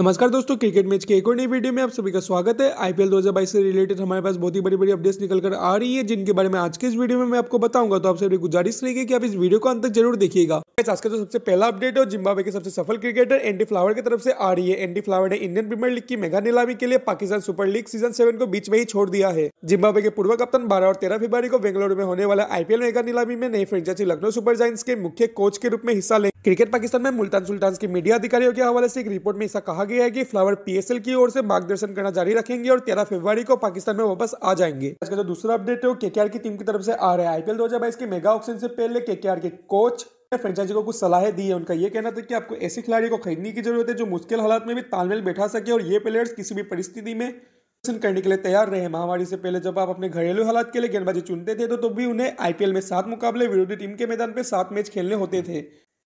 नमस्कार दोस्तों cricket match के एक और नई वीडियो में आप सभी का स्वागत है आईपीएल 2022 से रिलेटेड हमारे पास बहुत ही बड़ी बड़ी अपडेट्स निकल कर आ रही है जिनके बारे में आज के इस वीडियो में मैं आपको बताऊंगा तो आप सभी गुजारिश रहेगी कि आप इस वीडियो को अंत तक जरूर देखिएगा आज का जो सबसे पहला अपडेट है जिम्बाबे के सबसे सफल क्रिकेटर एंडी फ्लावर की तरफ से आ रही है एंडी फ्लावर ने इंडियन प्रीमियर लीग की मेगा नीलामी के लिए Pakistan super league season seven को बीच में ही छोड़ दिया है जिम्बाबे के पूर्व कप्तान बारह और तेरह फरवरी को बेंगलुरु में होने वाला आईपीएल मेगा नीलामी में नई फ्रेंचाइजी लखनऊ सुपर जाइंस के मुख्य कोच के रूप में हिस्सा ले क्रिकेट पाकिस्तान में मुल्तान सुल्तान के मीडिया अधिकारियों के हवाले से एक रिपोर्ट में ऐसा कहा गया है कि फ्लावर पीएसएल की ओर से मार्गदर्शन करना जारी रखेंगे और तेरह फरवरी को पाकिस्तान में वापस आ जाएंगे आज का जो दूसरा अपडेट है वो केकेआर की टीम की तरफ से आ रहा है आईपीएल दो हजार के मेगा ऑक्शन से पहले केकेआर के कोच फ्रेंचाइजी को कुछ सलाह दी है उनका यह कहना था कि आपको ऐसे खिलाड़ी को खरीदने की जरूरत है जो मुश्किल हालात में भी तालमेल बैठा सके और ये प्लेयर्स किसी भी परिस्थिति में करने के लिए तैयार रहे महामारी से पहले जब आप अपने घरेलू हालात के लिए गेंदबाजी चुनते थे तो, तो भी उन्हें आईपीएल में सात मुकाबले विरोधी टीम के मैदान पर सात मैच खेलने होते थे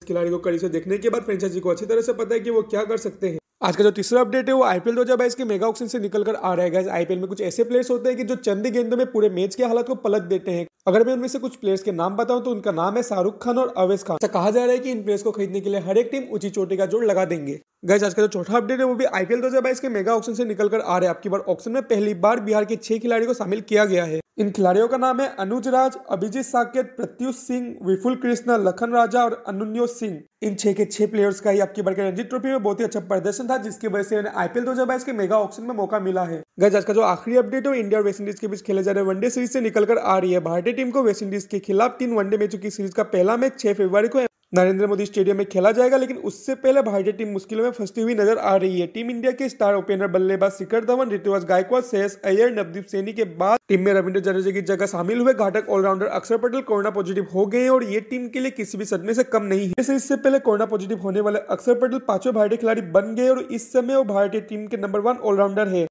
खिलाड़ी को कड़ी से देखने के बाद फ्रेंचाइजी को अच्छी तरह से पता है कि वो क्या कर सकते हैं आज का जो तीसरा अपडेट है वो आईपीएल बाईस के मेगा ऑक्शन से निकलकर आ रहा है आईपीएल में कुछ ऐसे प्लेयर्स होते हैं कि जो चंद गेंदों में पूरे मैच के हालत को पलट देते हैं अगर मैं उनमें से कुछ प्लेयर्स के नाम बताऊं तो उनका नाम है शाहरुख खान और अवेश खान कहा जा रहा है कि इन प्लेयर्स को खरीदने के लिए हर एक टीम ऊंची चोटी का जोड़ लगा देंगे गैस आज का जो चौथा अपडेट है वो भी आईपीएल बाईस के मेगा ऑक्शन से निकलकर आ रहा है आपकी बार ऑक्शन में पहली बार बिहार के छह खिलाड़ी को शामिल किया गया है इन खिलाड़ियों का नाम है अनुज राज अभिजीत साकेत प्रत्युष सिंह विपुल कृष्णा लखन राजा और अनुन्यो सिंह इन छह के छह प्लेयर्स का ही आपकी बढ़कर रणजी ट्रॉफी में बहुत ही अच्छा प्रदर्शन था जिसकी वजह से उन्हें आईपीएल 2022 के मेगा ऑप्शन में मौका मिला है गज आज का जो आखिरी अपडेट है इंडिया और वेस्ट इंडीज के बीच खेले जा रहे वनडे सीरीज से निकलकर आ रही है भारतीय टीम को वेस्ट इंडीज के खिलाफ तीन वनडे मैचों की सीरीज का पहला मैच छह फरवरी को नरेंद्र मोदी स्टेडियम में खेला जाएगा लेकिन उससे पहले भारतीय टीम मुश्किलों में फंसती हुई नजर आ रही है टीम इंडिया के स्टार ओपनर बल्लेबाज शिखर धवन ऋतुराज गायकवाड श्रेयस अयर नवदीप सैनी के बाद टीम में रविंद्र जडेजा की जगह शामिल हुए घाटक ऑलराउंडर अक्षर पटेल कोरोना पॉजिटिव हो गए और ये टीम के लिए किसी भी सदमे से कम नहीं है इससे पहले कोरोना पॉजिटिव होने वाले अक्षर पटेल पांचों भारतीय खिलाड़ी बन गए और इस समय वो भारतीय टीम के नंबर वन ऑलराउंडर है